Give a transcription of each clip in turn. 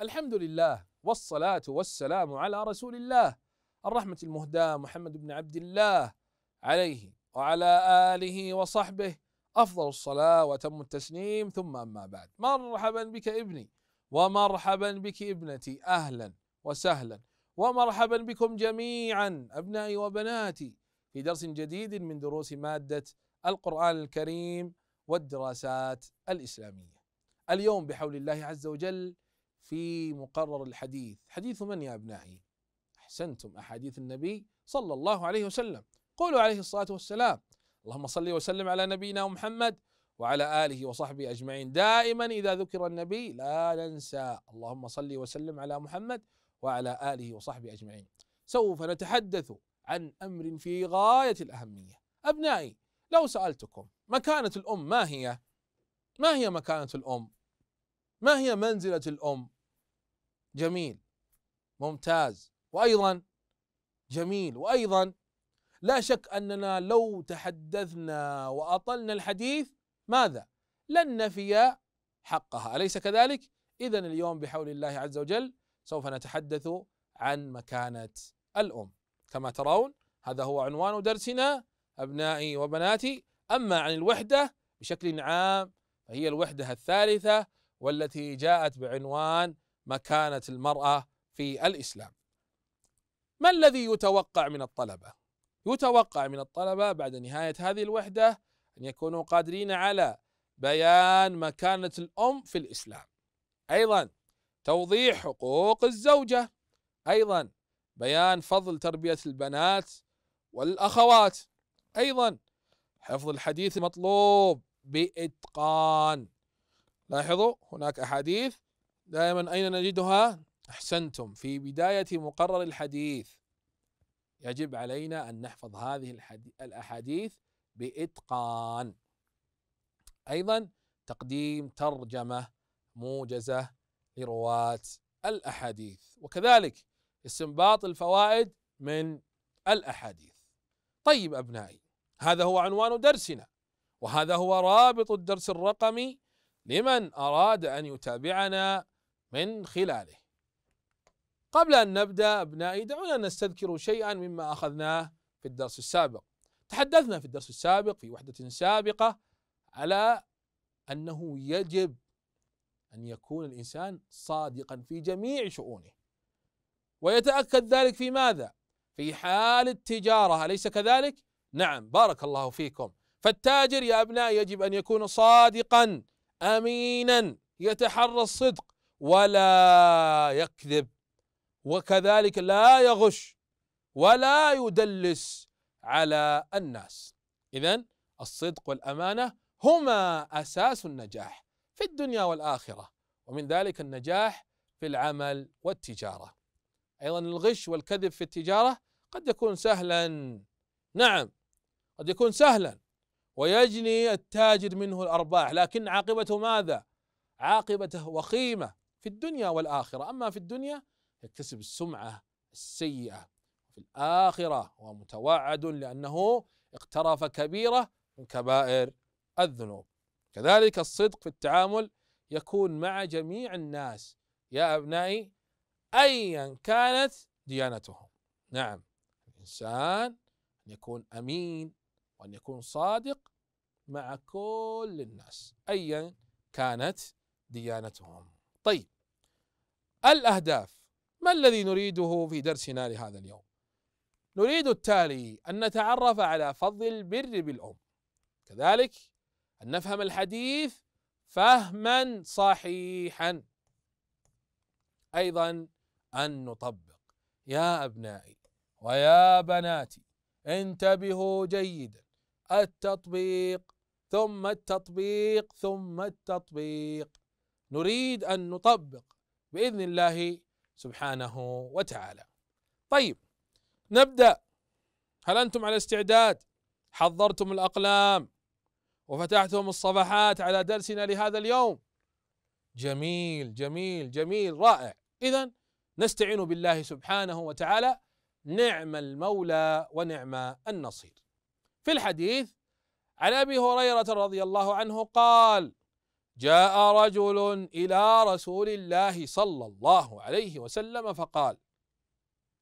الحمد لله والصلاة والسلام على رسول الله الرحمة المهداة محمد بن عبد الله عليه وعلى آله وصحبه أفضل الصلاة وتم التسليم ثم أما بعد مرحبا بك ابني ومرحبا بك ابنتي أهلا وسهلا ومرحبا بكم جميعا أبنائي وبناتي في درس جديد من دروس مادة القرآن الكريم والدراسات الإسلامية اليوم بحول الله عز وجل في مقرر الحديث حديث من يا أبنائي أحسنتم أحاديث النبي صلى الله عليه وسلم قولوا عليه الصلاة والسلام اللهم صل وسلم على نبينا محمد وعلى آله وصحبه أجمعين دائما إذا ذكر النبي لا ننسى اللهم صل وسلم على محمد وعلى آله وصحبه أجمعين سوف نتحدث عن أمر في غاية الأهمية أبنائي لو سألتكم مكانة الأم ما هي؟ ما هي مكانة الأم؟ ما هي منزلة الأم؟ جميل ممتاز وايضا جميل وايضا لا شك اننا لو تحدثنا واطلنا الحديث ماذا؟ لن نفي حقها، اليس كذلك؟ اذا اليوم بحول الله عز وجل سوف نتحدث عن مكانه الام كما ترون هذا هو عنوان درسنا ابنائي وبناتي اما عن الوحده بشكل عام فهي الوحده الثالثه والتي جاءت بعنوان مكانه المراه في الاسلام. ما الذي يتوقع من الطلبه؟ يتوقع من الطلبه بعد نهايه هذه الوحده ان يكونوا قادرين على بيان مكانه الام في الاسلام. ايضا توضيح حقوق الزوجه. ايضا بيان فضل تربيه البنات والاخوات. ايضا حفظ الحديث مطلوب باتقان. لاحظوا هناك احاديث دائما أين نجدها؟ أحسنتم في بداية مقرر الحديث يجب علينا أن نحفظ هذه الأحاديث بإتقان أيضا تقديم ترجمة موجزة لرواة الأحاديث وكذلك استنباط الفوائد من الأحاديث طيب أبنائي هذا هو عنوان درسنا وهذا هو رابط الدرس الرقمي لمن أراد أن يتابعنا من خلاله قبل أن نبدأ أبنائي دعونا نستذكر شيئا مما أخذناه في الدرس السابق تحدثنا في الدرس السابق في وحدة سابقة على أنه يجب أن يكون الإنسان صادقا في جميع شؤونه ويتأكد ذلك في ماذا؟ في حال التجارة أليس كذلك؟ نعم بارك الله فيكم فالتاجر يا أبنائي يجب أن يكون صادقا أمينا يتحرى الصدق ولا يكذب وكذلك لا يغش ولا يدلس على الناس اذا الصدق والامانه هما اساس النجاح في الدنيا والاخره ومن ذلك النجاح في العمل والتجاره ايضا الغش والكذب في التجاره قد يكون سهلا نعم قد يكون سهلا ويجني التاجر منه الارباح لكن عاقبته ماذا؟ عاقبته وخيمه في الدنيا والآخرة أما في الدنيا يكتسب السمعة السيئة وفي الآخرة هو متوعد لأنه اقترف كبيرة من كبائر الذنوب كذلك الصدق في التعامل يكون مع جميع الناس يا أبنائي أيا كانت ديانتهم نعم الإنسان أن يكون أمين وأن يكون صادق مع كل الناس أيا كانت ديانتهم طيب الأهداف ما الذي نريده في درسنا لهذا اليوم نريد التالي أن نتعرف على فضل البر بالأم كذلك أن نفهم الحديث فهما صحيحا أيضا أن نطبق يا أبنائي ويا بناتي انتبهوا جيدا التطبيق ثم التطبيق ثم التطبيق نريد أن نطبق باذن الله سبحانه وتعالى. طيب نبدا هل انتم على استعداد؟ حضرتم الاقلام وفتحتم الصفحات على درسنا لهذا اليوم. جميل جميل جميل رائع، اذا نستعين بالله سبحانه وتعالى نعم المولى ونعم النصير. في الحديث عن ابي هريره رضي الله عنه قال: جاء رجل إلى رسول الله صلى الله عليه وسلم فقال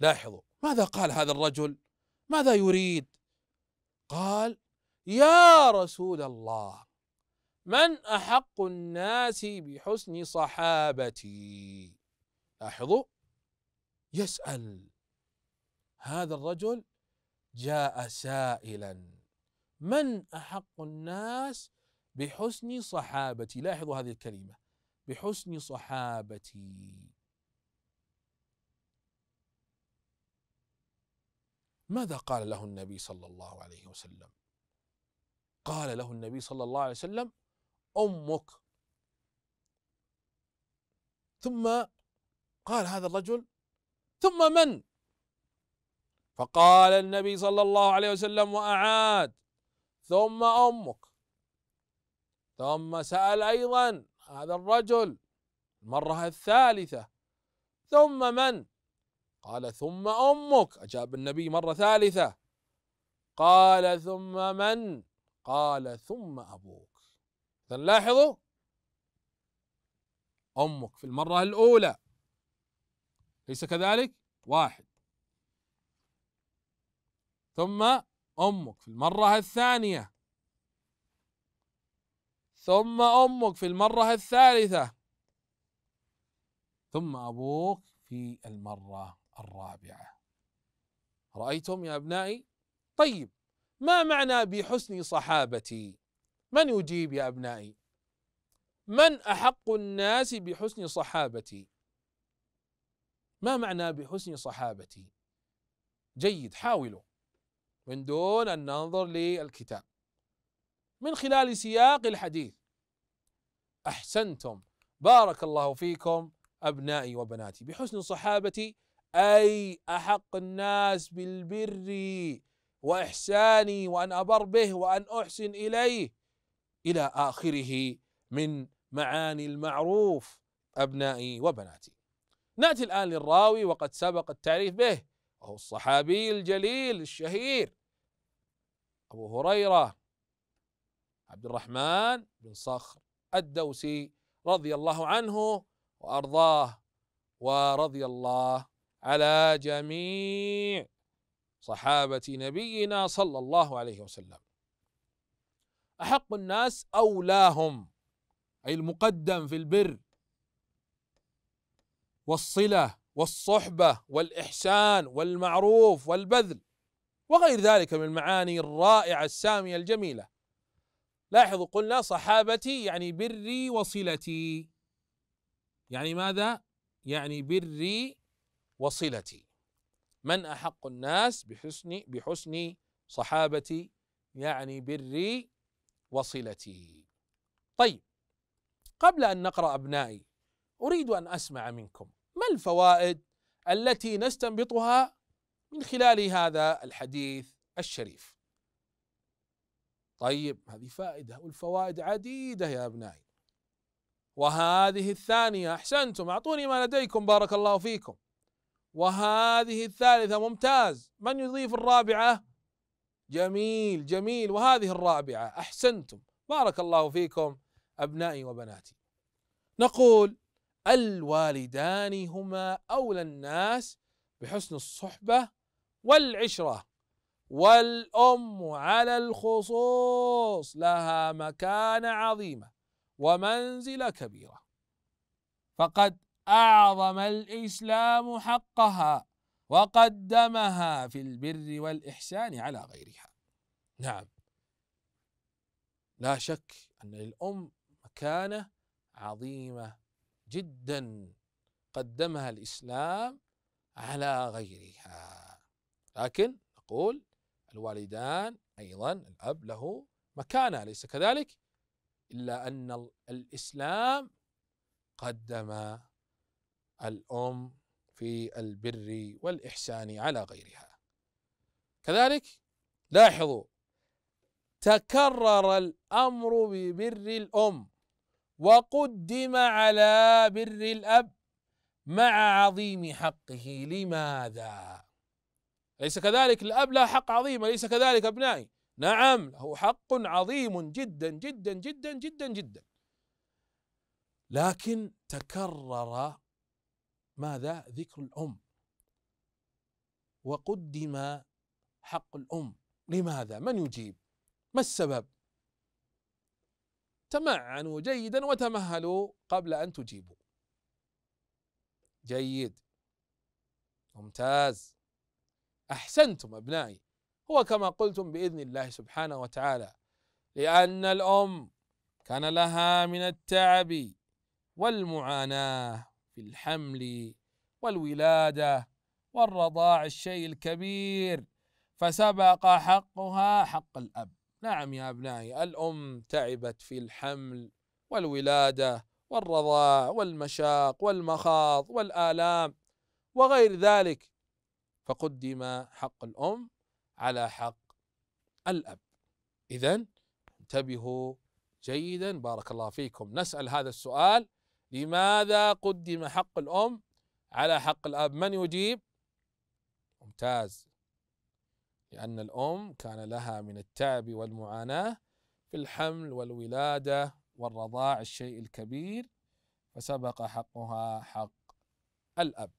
لاحظوا ماذا قال هذا الرجل ماذا يريد قال يا رسول الله من أحق الناس بحسن صحابتي لاحظوا يسأل هذا الرجل جاء سائلا من أحق الناس بحسن صحابتي لاحظوا هذه الكلمة بحسن صحابتي ماذا قال له النبي صلى الله عليه وسلم قال له النبي صلى الله عليه وسلم امك ثم قال هذا الرجل ثم من فقال النبي صلى الله عليه وسلم واعاد ثم امك ثم سأل أيضا هذا الرجل المرة الثالثة ثم من؟ قال ثم أمك أجاب النبي مرة ثالثة قال ثم من؟ قال ثم أبوك إذا لاحظوا أمك في المرة الأولى ليس كذلك؟ واحد ثم أمك في المرة الثانية ثم امك في المره الثالثه ثم ابوك في المره الرابعه رايتم يا ابنائي طيب ما معنى بحسن صحابتي من يجيب يا ابنائي من احق الناس بحسن صحابتي ما معنى بحسن صحابتي جيد حاولوا من دون ان ننظر للكتاب من خلال سياق الحديث احسنتم بارك الله فيكم ابنائي وبناتي بحسن صحابتي اي احق الناس بالبر واحساني وان ابر به وان احسن اليه الى اخره من معاني المعروف ابنائي وبناتي. ناتي الان للراوي وقد سبق التعريف به وهو الصحابي الجليل الشهير ابو هريره عبد الرحمن بن صخر الدوسي رضي الله عنه وارضاه ورضي الله على جميع صحابه نبينا صلى الله عليه وسلم احق الناس اولاهم اي المقدم في البر والصله والصحبه والاحسان والمعروف والبذل وغير ذلك من المعاني الرائعه الساميه الجميله لاحظوا قلنا صحابتي يعني بري وصلتي يعني ماذا؟ يعني بري وصلتي من أحق الناس بحسن بحسن صحابتي يعني بري وصلتي طيب قبل أن نقرأ أبنائي أريد أن أسمع منكم ما الفوائد التي نستنبطها من خلال هذا الحديث الشريف طيب هذه فائدة والفوائد عديدة يا أبنائي وهذه الثانية أحسنتم أعطوني ما لديكم بارك الله فيكم وهذه الثالثة ممتاز من يضيف الرابعة جميل جميل وهذه الرابعة أحسنتم بارك الله فيكم أبنائي وبناتي نقول الوالدان هما أولى الناس بحسن الصحبة والعشرة والأم على الخصوص لها مكانة عظيمة ومنزلة كبيرة فقد أعظم الإسلام حقها وقدمها في البر والإحسان على غيرها نعم لا شك أن للأم مكانة عظيمة جدا قدمها الإسلام على غيرها لكن نقول الوالدان أيضا الأب له مكانة أليس كذلك؟ إلا أن الإسلام قدم الأم في البر والإحسان على غيرها كذلك لاحظوا تكرر الأمر ببر الأم وقدم على بر الأب مع عظيم حقه لماذا؟ أليس كذلك الأب له حق عظيم أليس كذلك أبنائي نعم له حق عظيم جدا جدا جدا جدا جدا لكن تكرر ماذا ذكر الأم وقدم حق الأم لماذا من يجيب ما السبب تمعنوا جيدا وتمهلوا قبل أن تجيبوا جيد ممتاز احسنتم ابنائي هو كما قلتم باذن الله سبحانه وتعالى لان الام كان لها من التعب والمعاناه في الحمل والولاده والرضاع الشيء الكبير فسبق حقها حق الاب نعم يا ابنائي الام تعبت في الحمل والولاده والرضاع والمشاق والمخاض والالام وغير ذلك فقدم حق الأم على حق الأب إذا انتبهوا جيدا بارك الله فيكم نسأل هذا السؤال لماذا قدم حق الأم على حق الأب من يجيب ممتاز لأن الأم كان لها من التعب والمعاناة في الحمل والولادة والرضاع الشيء الكبير فسبق حقها حق الأب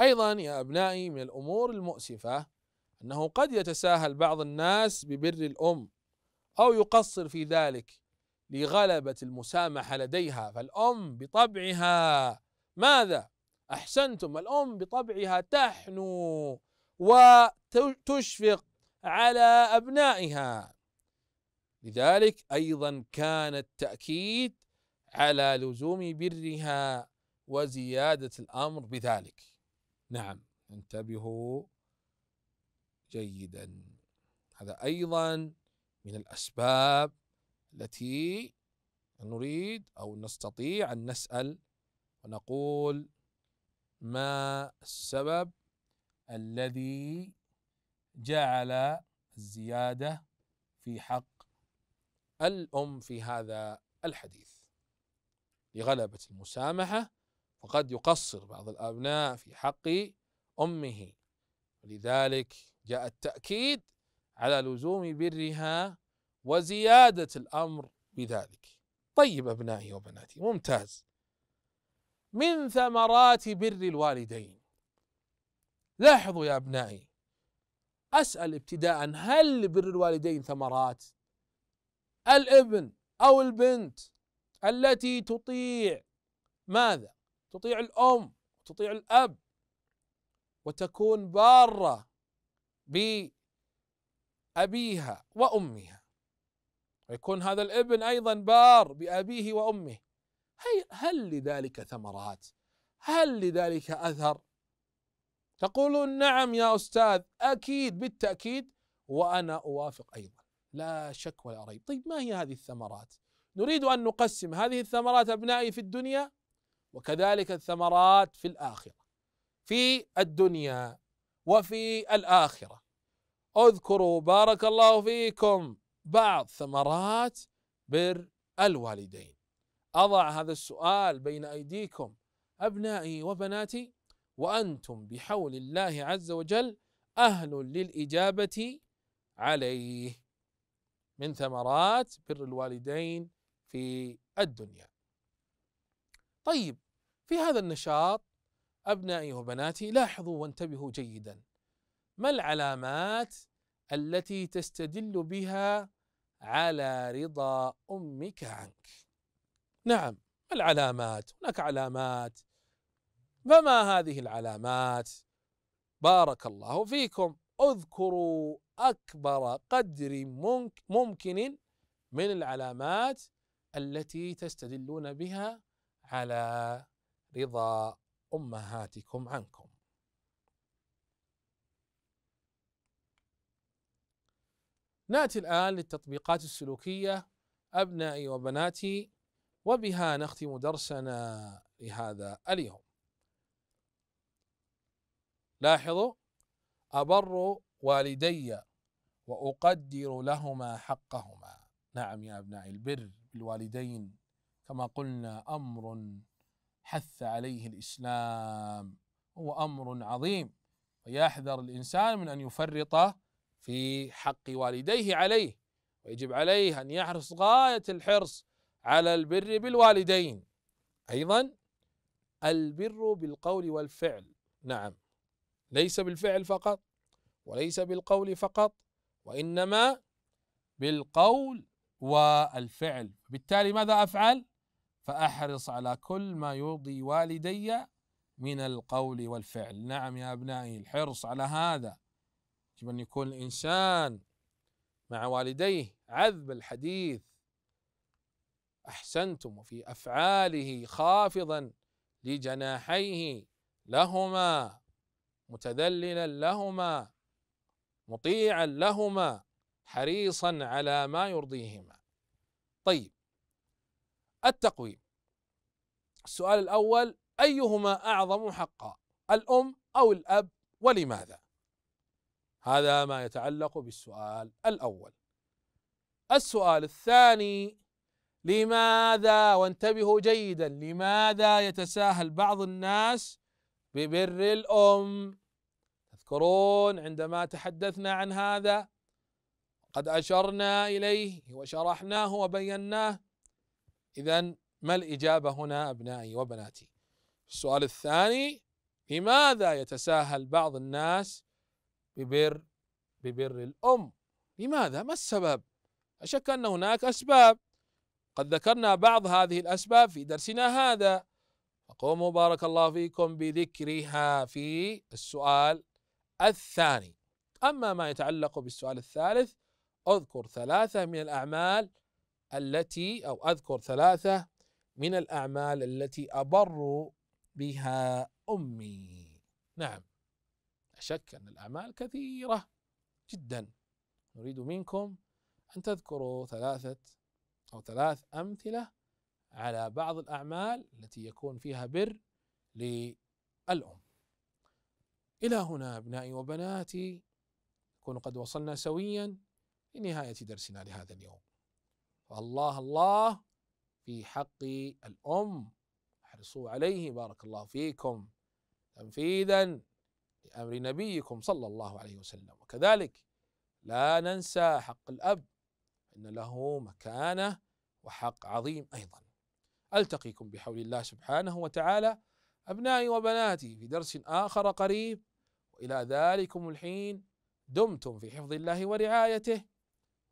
أيضا يا أبنائي من الأمور المؤسفة أنه قد يتساهل بعض الناس ببر الأم أو يقصر في ذلك لغلبة المسامحة لديها فالأم بطبعها ماذا؟ أحسنتم الأم بطبعها تحنو وتشفق على أبنائها لذلك أيضا كان التأكيد على لزوم برها وزيادة الأمر بذلك نعم انتبهوا جيدا هذا ايضا من الاسباب التي نريد او نستطيع ان نسال ونقول ما السبب الذي جعل الزياده في حق الام في هذا الحديث لغلبه المسامحه فقد يقصر بعض الابناء في حق امه ولذلك جاء التاكيد على لزوم برها وزياده الامر بذلك طيب ابنائي وبناتي ممتاز من ثمرات بر الوالدين لاحظوا يا ابنائي اسال ابتداء هل لبر الوالدين ثمرات الابن او البنت التي تطيع ماذا تطيع الأم وتطيع الأب وتكون بارة بأبيها وأمها ويكون هذا الابن أيضا بار بأبيه وأمه هل لذلك ثمرات هل لذلك أثر تقولون نعم يا أستاذ أكيد بالتأكيد وأنا أوافق أيضا لا شك ولا ريب طيب ما هي هذه الثمرات نريد أن نقسم هذه الثمرات أبنائي في الدنيا وكذلك الثمرات في الآخرة في الدنيا وفي الآخرة اذكروا بارك الله فيكم بعض ثمرات بر الوالدين أضع هذا السؤال بين أيديكم أبنائي وبناتي وأنتم بحول الله عز وجل أهل للإجابة عليه من ثمرات بر الوالدين في الدنيا طيب في هذا النشاط أبنائي وبناتي لاحظوا وانتبهوا جيدا ما العلامات التي تستدل بها على رضا أمك عنك نعم ما العلامات هناك علامات فما هذه العلامات بارك الله فيكم اذكروا أكبر قدر ممكن من العلامات التي تستدلون بها على رضا امهاتكم عنكم ناتي الان للتطبيقات السلوكيه ابنائي وبناتي وبها نختم درسنا لهذا اليوم لاحظوا ابر والدي واقدر لهما حقهما نعم يا ابنائي البر بالوالدين كما قلنا امر حث عليه الاسلام هو امر عظيم ويحذر الانسان من ان يفرط في حق والديه عليه ويجب عليه ان يحرص غايه الحرص على البر بالوالدين ايضا البر بالقول والفعل نعم ليس بالفعل فقط وليس بالقول فقط وانما بالقول والفعل بالتالي ماذا افعل فأحرص على كل ما يرضي والدي من القول والفعل نعم يا أبنائي الحرص على هذا يجب أن يكون الإنسان مع والديه عذب الحديث أحسنتم وفي أفعاله خافضا لجناحيه لهما متذللا لهما مطيعا لهما حريصا على ما يرضيهما طيب التقويم السؤال الأول أيهما أعظم حقا الأم أو الأب ولماذا هذا ما يتعلق بالسؤال الأول السؤال الثاني لماذا وانتبهوا جيدا لماذا يتساهل بعض الناس ببر الأم تذكرون عندما تحدثنا عن هذا قد أشرنا إليه وشرحناه وبيناه إذا ما الإجابة هنا أبنائي وبناتي السؤال الثاني لماذا يتساهل بعض الناس ببر ببر الأم لماذا ما السبب أشك أن هناك أسباب قد ذكرنا بعض هذه الأسباب في درسنا هذا فقوموا بارك الله فيكم بذكرها في السؤال الثاني أما ما يتعلق بالسؤال الثالث أذكر ثلاثة من الأعمال التي أو أذكر ثلاثة من الأعمال التي أبر بها أمي نعم لا شك أن الأعمال كثيرة جدا نريد منكم أن تذكروا ثلاثة أو ثلاث أمثلة على بعض الأعمال التي يكون فيها بر للأم إلى هنا أبنائي وبناتي نكون قد وصلنا سويا لنهاية درسنا لهذا اليوم فالله الله في حق الأم احرصوا عليه بارك الله فيكم تنفيذا لأمر نبيكم صلى الله عليه وسلم وكذلك لا ننسى حق الأب إن له مكانة وحق عظيم أيضا ألتقيكم بحول الله سبحانه وتعالى أبنائي وبناتي في درس آخر قريب وإلى ذلكم الحين دمتم في حفظ الله ورعايته